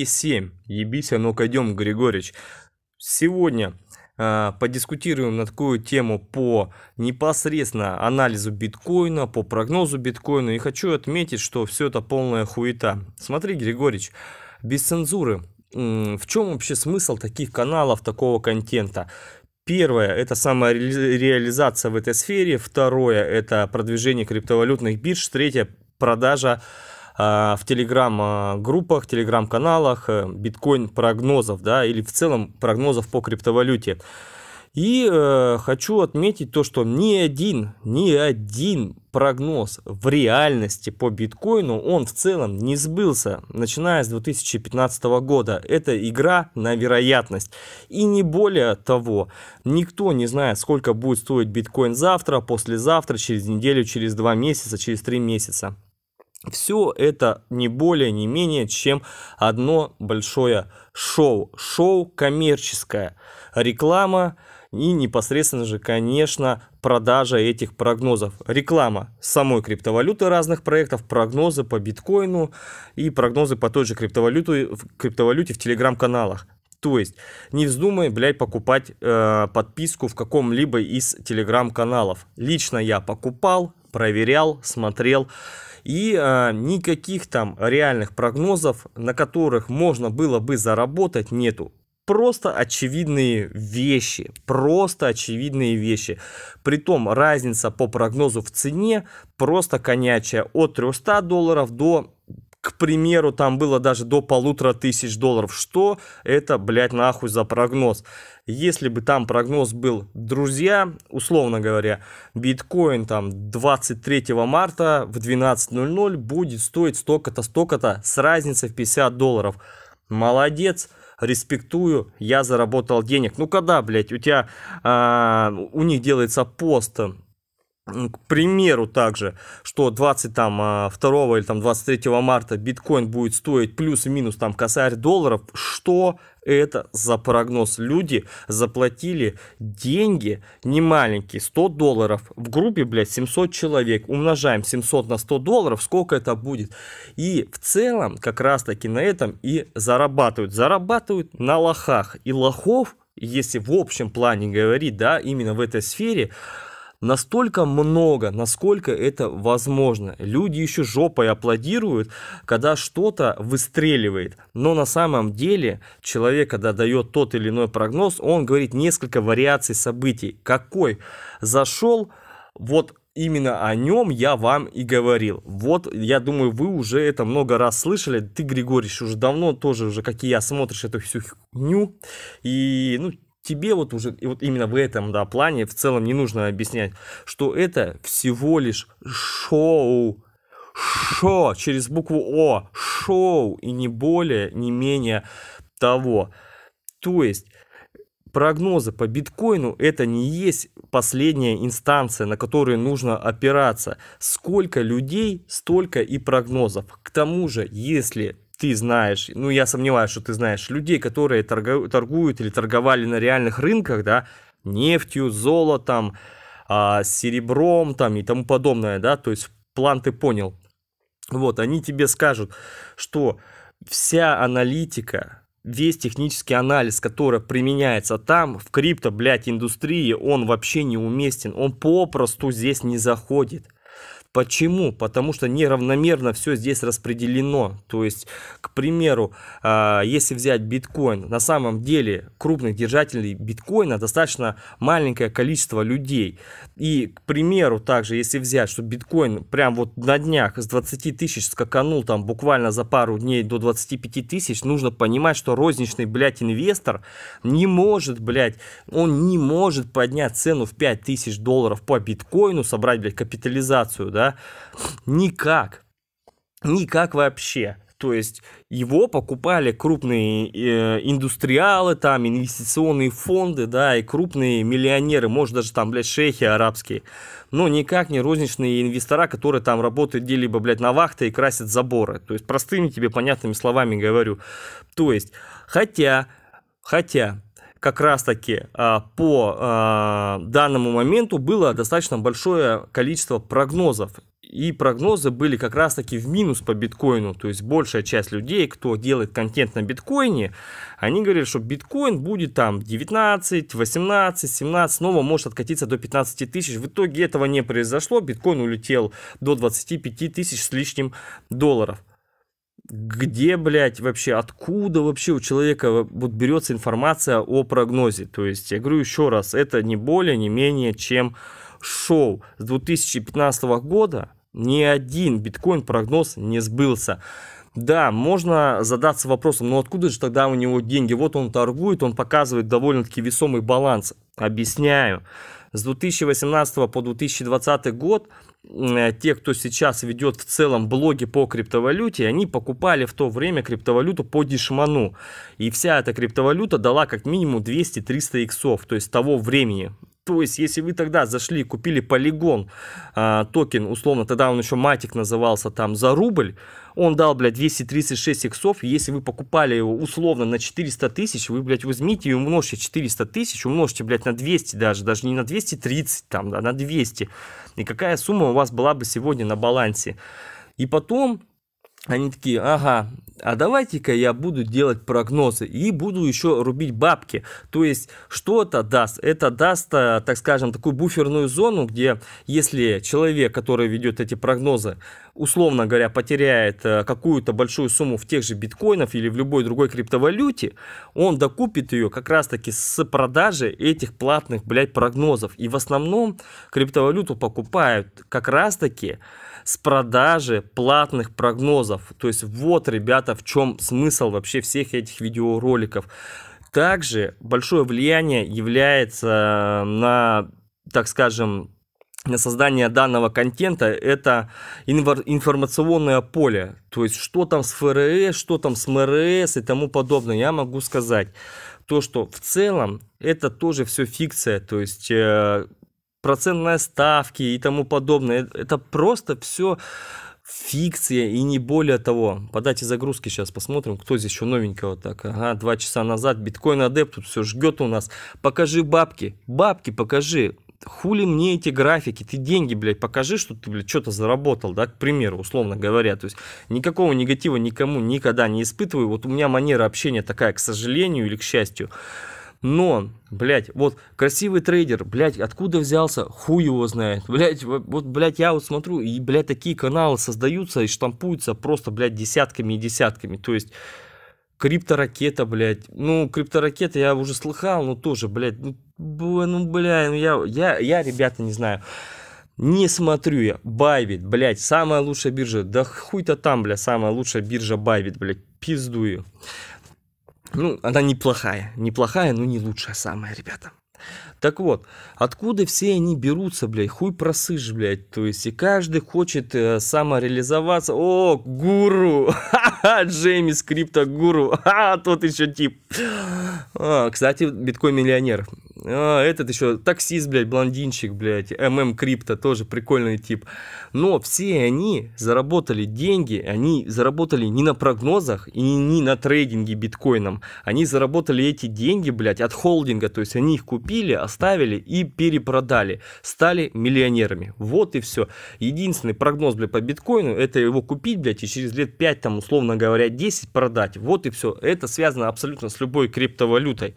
и 7. Ебись, а ну-ка идем, Григорьевич. Сегодня а, подискутируем на такую тему по непосредственно анализу биткоина, по прогнозу биткоина. И хочу отметить, что все это полная хуета. Смотри, Григорич, без цензуры. В чем вообще смысл таких каналов, такого контента? Первое – это самореализация в этой сфере. Второе – это продвижение криптовалютных бирж. Третье – продажа а, в телеграм-группах, телеграм-каналах, э, биткоин-прогнозов, да, или в целом прогнозов по криптовалюте. И э, хочу отметить то, что ни один, ни один прогноз в реальности по биткоину, он в целом не сбылся, начиная с 2015 года. Это игра на вероятность. И не более того, никто не знает, сколько будет стоить биткоин завтра, послезавтра, через неделю, через два месяца, через три месяца. Все это не более, не менее, чем одно большое шоу. Шоу коммерческое. Реклама и непосредственно же, конечно, продажа этих прогнозов. Реклама самой криптовалюты разных проектов, прогнозы по биткоину и прогнозы по той же криптовалюте, криптовалюте в телеграм-каналах. То есть не вздумай, блядь, покупать э, подписку в каком-либо из телеграм-каналов. Лично я покупал, проверял, смотрел. И э, никаких там реальных прогнозов, на которых можно было бы заработать, нету просто очевидные вещи, просто очевидные вещи. Притом разница по прогнозу в цене просто конячая от 300 долларов до к примеру, там было даже до полутора тысяч долларов. Что это, блядь, нахуй за прогноз? Если бы там прогноз был, друзья, условно говоря, биткоин там 23 марта в 12.00 будет стоить столько-то, столько-то с разницей в 50 долларов. Молодец, респектую, я заработал денег. Ну когда, блядь, у тебя, а, у них делается пост к примеру также, что 22 а, или там 23 марта биткоин будет стоить плюс-минус там косарь долларов, что это за прогноз? Люди заплатили деньги немаленькие, 100 долларов, в группе, блядь, 700 человек, умножаем 700 на 100 долларов, сколько это будет? И в целом как раз таки на этом и зарабатывают. Зарабатывают на лохах, и лохов, если в общем плане говорить, да, именно в этой сфере, настолько много, насколько это возможно. Люди еще жопой аплодируют, когда что-то выстреливает. Но на самом деле человек, когда дает тот или иной прогноз, он говорит несколько вариаций событий. Какой зашел, вот именно о нем я вам и говорил. Вот, я думаю, вы уже это много раз слышали. Ты, Григорий, уже давно тоже уже, как и я, смотришь эту всю хню. И, ну, тебе вот уже, и вот именно в этом, да, плане в целом не нужно объяснять, что это всего лишь шоу, шо через букву О, шоу, и не более, не менее того. То есть прогнозы по биткоину это не есть последняя инстанция, на которую нужно опираться. Сколько людей, столько и прогнозов. К тому же, если ты знаешь, ну я сомневаюсь, что ты знаешь, людей, которые торгу, торгуют или торговали на реальных рынках, да, нефтью, золотом, а, серебром там и тому подобное, да, то есть план ты понял. Вот, они тебе скажут, что вся аналитика, весь технический анализ, который применяется там, в крипто, блядь, индустрии, он вообще неуместен, он попросту здесь не заходит. Почему? Потому что неравномерно все здесь распределено. То есть, к примеру, а, если взять биткоин, на самом деле крупных держателей биткоина достаточно маленькое количество людей. И, к примеру, также, если взять, что биткоин прям вот на днях с 20 тысяч скаканул там буквально за пару дней до 25 тысяч, нужно понимать, что розничный, блядь, инвестор не может, блядь, он не может поднять цену в 5 тысяч долларов по биткоину, собрать, блядь, капитализацию, да, да? Никак. Никак вообще. То есть его покупали крупные э, индустриалы, там инвестиционные фонды, да, и крупные миллионеры, может даже там, блядь, шейхи арабские, но никак не розничные инвестора, которые там работают где-либо, блядь, на вахте и красят заборы. То есть простыми тебе понятными словами говорю. То есть, хотя, хотя как раз-таки а, по а, данному моменту было достаточно большое количество прогнозов. И прогнозы были как раз-таки в минус по биткоину. То есть большая часть людей, кто делает контент на биткоине, они говорят, что биткоин будет там 19, 18, 17, снова может откатиться до 15 тысяч. В итоге этого не произошло. Биткоин улетел до 25 тысяч с лишним долларов где, блядь, вообще, откуда вообще у человека вот берется информация о прогнозе. То есть, я говорю еще раз, это не более, не менее, чем шоу. С 2015 года ни один биткоин-прогноз не сбылся. Да, можно задаться вопросом, но «Ну откуда же тогда у него деньги? Вот он торгует, он показывает довольно-таки весомый баланс. Объясняю с 2018 по 2020 год э, те, кто сейчас ведет в целом блоги по криптовалюте, они покупали в то время криптовалюту по дешману. И вся эта криптовалюта дала как минимум 200-300 иксов, то есть того времени. То есть, если вы тогда зашли и купили полигон э, токен, условно, тогда он еще матик назывался там за рубль, он дал, блядь, 236 иксов, и если вы покупали его условно на 400 тысяч, вы, блядь, возьмите и умножьте 400 тысяч, умножьте, блядь, на 200 даже, даже не на 230 там, да, на 200. И какая сумма у вас была бы сегодня на балансе? И потом они такие, ага, а давайте-ка я буду делать прогнозы и буду еще рубить бабки. То есть, что это даст? Это даст, э, так скажем, такую буферную зону, где если человек, который ведет эти прогнозы, условно говоря, потеряет э, какую-то большую сумму в тех же биткоинах или в любой другой криптовалюте, он докупит ее как раз-таки с продажи этих платных, блядь, прогнозов. И в основном криптовалюту покупают как раз-таки с продажи платных прогнозов. То есть вот, ребята, в чем смысл вообще всех этих видеороликов. Также большое влияние является э, на, так скажем, на создание данного контента – это информационное поле. То есть, что там с ФРС, что там с МРС и тому подобное. Я могу сказать то, что в целом это тоже все фикция. То есть, э, процентные ставки и тому подобное. Э, это просто все фикция и не более того. По дате загрузки сейчас посмотрим, кто здесь еще новенького так. Ага, два часа назад биткоин адепт тут все жгет у нас. Покажи бабки, бабки покажи хули мне эти графики, ты деньги, блядь, покажи, что ты, блядь, что-то заработал, да, к примеру, условно говоря, то есть никакого негатива никому никогда не испытываю, вот у меня манера общения такая, к сожалению или к счастью, но, блядь, вот красивый трейдер, блядь, откуда взялся, хуй его знает, блядь, вот, блядь, я вот смотрю, и, блядь, такие каналы создаются и штампуются просто, блядь, десятками и десятками, то есть Крипторакета, блядь. Ну, крипторакета я уже слыхал, но тоже, блядь, ну, ну бля, ну я, я, я, ребята, не знаю. Не смотрю я. Байвит, блядь, самая лучшая биржа. Да хуй-то там, блядь, самая лучшая биржа Байвит, блядь, пиздую. Ну, она неплохая. Неплохая, но не лучшая самая, ребята. Так вот, откуда все они берутся, блядь, хуй просышь, блядь, то есть и каждый хочет э, самореализоваться. О, гуру, ха-ха, Джеймис Крипто гуру, а тот еще тип. А, кстати, биткоин-миллионер. А, этот еще таксист, блядь, блондинчик, блядь, ММ Крипто, тоже прикольный тип. Но все они заработали деньги, они заработали не на прогнозах и не на трейдинге биткоином. Они заработали эти деньги, блядь, от холдинга, то есть они их купили, а поставили и перепродали, стали миллионерами. Вот и все. Единственный прогноз, бля по биткоину, это его купить, блядь, и через лет 5, там, условно говоря, 10 продать. Вот и все. Это связано абсолютно с любой криптовалютой.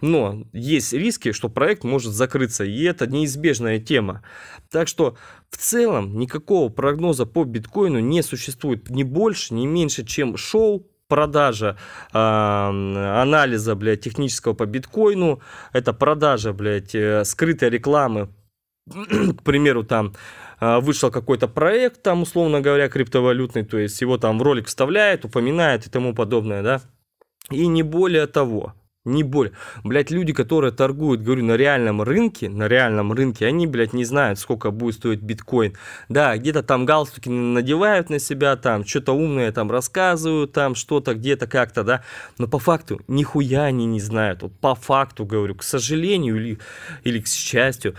Но есть риски, что проект может закрыться, и это неизбежная тема. Так что в целом никакого прогноза по биткоину не существует ни больше, ни меньше, чем шоу продажа э, анализа, блядь, технического по биткоину, это продажа, блядь, э, скрытой рекламы, к примеру, там а, вышел какой-то проект, там, условно говоря, криптовалютный, то есть его там в ролик вставляет, упоминает и тому подобное, да, и не более того не боль, блять, люди, которые торгуют, говорю, на реальном рынке, на реальном рынке, они, блядь, не знают, сколько будет стоить биткоин. Да, где-то там галстуки надевают на себя, там что-то умное там рассказывают, там что-то где-то как-то, да. Но по факту нихуя они не знают. Вот по факту, говорю, к сожалению или, или к счастью.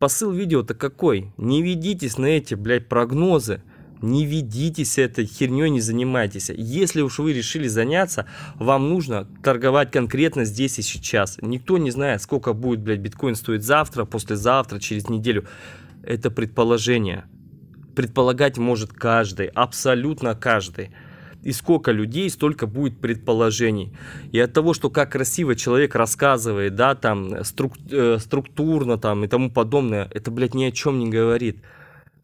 Посыл видео-то какой? Не ведитесь на эти, блядь, прогнозы не ведитесь этой херней, не занимайтесь. Если уж вы решили заняться, вам нужно торговать конкретно здесь и сейчас. Никто не знает, сколько будет, блядь, биткоин стоить завтра, послезавтра, через неделю. Это предположение. Предполагать может каждый, абсолютно каждый. И сколько людей, столько будет предположений. И от того, что как красиво человек рассказывает, да, там, струк, э, структурно, там, и тому подобное, это, блядь, ни о чем не говорит.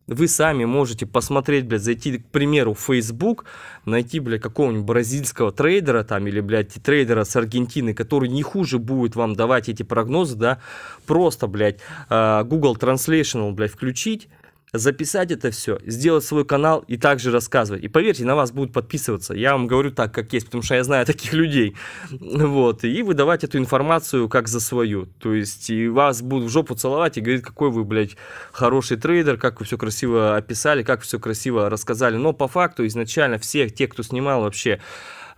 Вы сами можете посмотреть, блядь, зайти, к примеру, в Facebook, найти, блядь, какого-нибудь бразильского трейдера там или, блядь, трейдера с Аргентины, который не хуже будет вам давать эти прогнозы, да, просто, блядь, э, Google Translation, блядь, включить, записать это все, сделать свой канал и также рассказывать. И поверьте, на вас будут подписываться. Я вам говорю так, как есть, потому что я знаю таких людей. Вот. И выдавать эту информацию как за свою. То есть и вас будут в жопу целовать и говорить, какой вы, блядь, хороший трейдер, как вы все красиво описали, как все красиво рассказали. Но по факту изначально все те, кто снимал вообще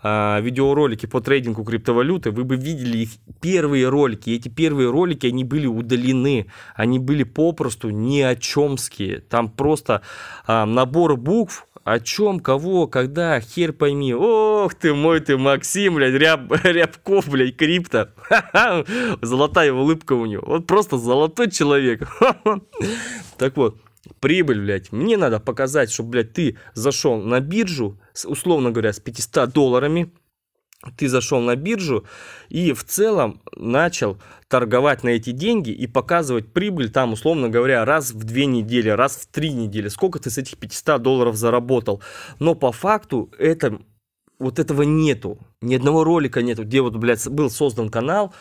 а, видеоролики по трейдингу криптовалюты, вы бы видели их первые ролики. И эти первые ролики, они были удалены, они были попросту ни о чемские. Там просто а, набор букв, о чем, кого, когда, хер пойми. Ох ты мой ты, Максим, блядь, ряб, Рябков, блядь, крипто. Ха-ха, золотая улыбка у него. Вот просто золотой человек. Так вот, прибыль, блядь. Мне надо показать, что, блядь, ты зашел на биржу, условно говоря, с 500 долларами, ты зашел на биржу и в целом начал торговать на эти деньги и показывать прибыль там, условно говоря, раз в две недели, раз в три недели, сколько ты с этих 500 долларов заработал. Но по факту это, вот этого нету. Ни одного ролика нету, где вот, блядь, был создан канал,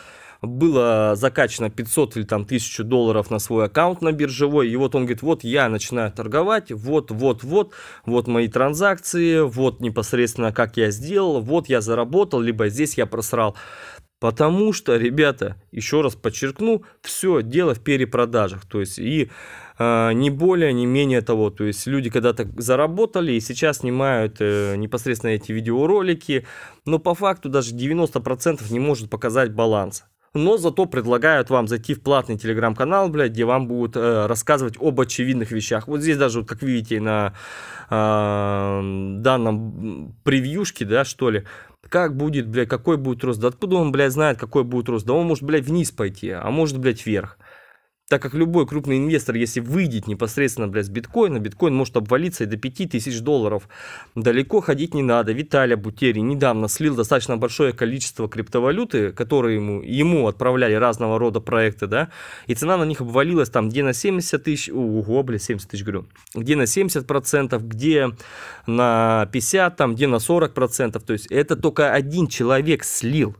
было закачано 500 или там 1000 долларов на свой аккаунт на биржевой, и вот он говорит, вот я начинаю торговать, вот, вот, вот, вот мои транзакции, вот непосредственно как я сделал, вот я заработал, либо здесь я просрал. Потому что, ребята, еще раз подчеркну, все дело в перепродажах. То есть и э, не более, не менее того. То есть люди когда-то заработали и сейчас снимают э, непосредственно эти видеоролики. Но по факту даже 90% не может показать баланс но зато предлагают вам зайти в платный телеграм-канал, блядь, где вам будут э, рассказывать об очевидных вещах. Вот здесь даже, вот, как видите, на э, данном превьюшке, да, что ли, как будет, блядь, какой будет рост, да откуда он, блядь, знает, какой будет рост, да он может, блядь, вниз пойти, а может, блядь, вверх. Так как любой крупный инвестор, если выйдет непосредственно, блядь, с биткоина, биткоин может обвалиться и до 5000 долларов. Далеко ходить не надо. Виталия Бутери недавно слил достаточно большое количество криптовалюты, которые ему, ему отправляли разного рода проекты, да, и цена на них обвалилась там где на 70 тысяч, ого, блядь, 70 тысяч, говорю, где на 70 процентов, где на 50, там, где на 40 процентов. То есть это только один человек слил.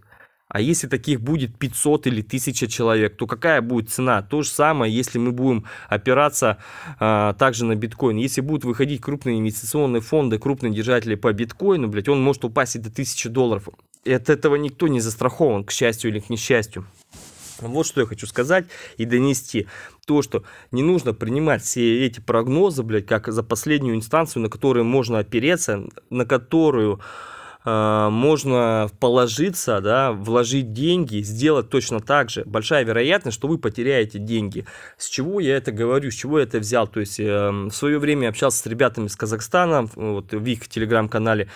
А если таких будет 500 или 1000 человек, то какая будет цена? То же самое, если мы будем опираться а, также на биткоин. Если будут выходить крупные инвестиционные фонды, крупные держатели по биткоину, блядь, он может упасть и до 1000 долларов. И от этого никто не застрахован, к счастью или к несчастью. Вот что я хочу сказать и донести. То, что не нужно принимать все эти прогнозы, блядь, как за последнюю инстанцию, на которую можно опереться, на которую Э, можно положиться, да, вложить деньги, сделать точно так же. Большая вероятность, что вы потеряете деньги. С чего я это говорю, с чего я это взял? То есть эм, в свое время общался с ребятами из Казахстана, вот в их телеграм-канале,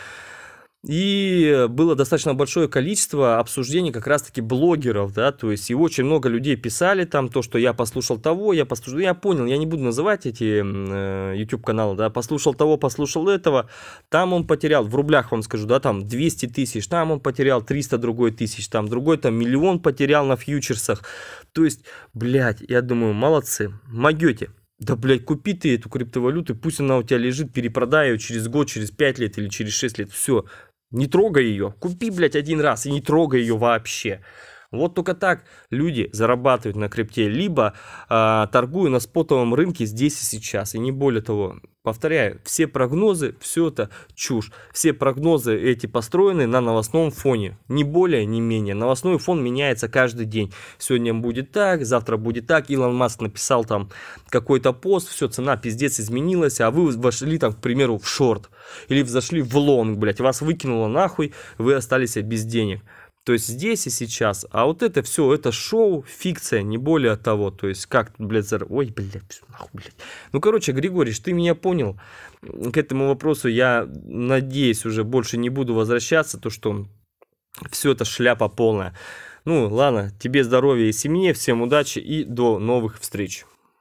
и было достаточно большое количество обсуждений как раз-таки блогеров, да, то есть и очень много людей писали там то, что я послушал того, я послушал, я понял, я не буду называть эти э, YouTube-каналы, да, послушал того, послушал этого, там он потерял, в рублях вам скажу, да, там 200 тысяч, там он потерял 300 другой тысяч, там другой там миллион потерял на фьючерсах, то есть, блядь, я думаю, молодцы, могете. Да, блядь, купи ты эту криптовалюту, пусть она у тебя лежит, перепродай ее через год, через 5 лет или через 6 лет, все, не трогай ее. Купи, блядь, один раз и не трогай ее вообще. Вот только так люди зарабатывают на крипте, либо э, торгуя на спотовом рынке здесь и сейчас, и не более того. Повторяю, все прогнозы, все это чушь. Все прогнозы эти построены на новостном фоне, не более, не менее. Новостной фон меняется каждый день. Сегодня будет так, завтра будет так. Илон Маск написал там какой-то пост, все, цена пиздец изменилась, а вы вошли там, к примеру, в шорт. Или взошли в лонг, блядь, вас выкинуло нахуй, вы остались без денег. То есть здесь и сейчас. А вот это все, это шоу, фикция, не более того. То есть как, блядь, зар... Ой, блядь, нахуй, блядь. Ну, короче, Григорьевич, ты меня понял. К этому вопросу я, надеюсь, уже больше не буду возвращаться. То, что все это шляпа полная. Ну, ладно, тебе здоровья и семье, всем удачи и до новых встреч.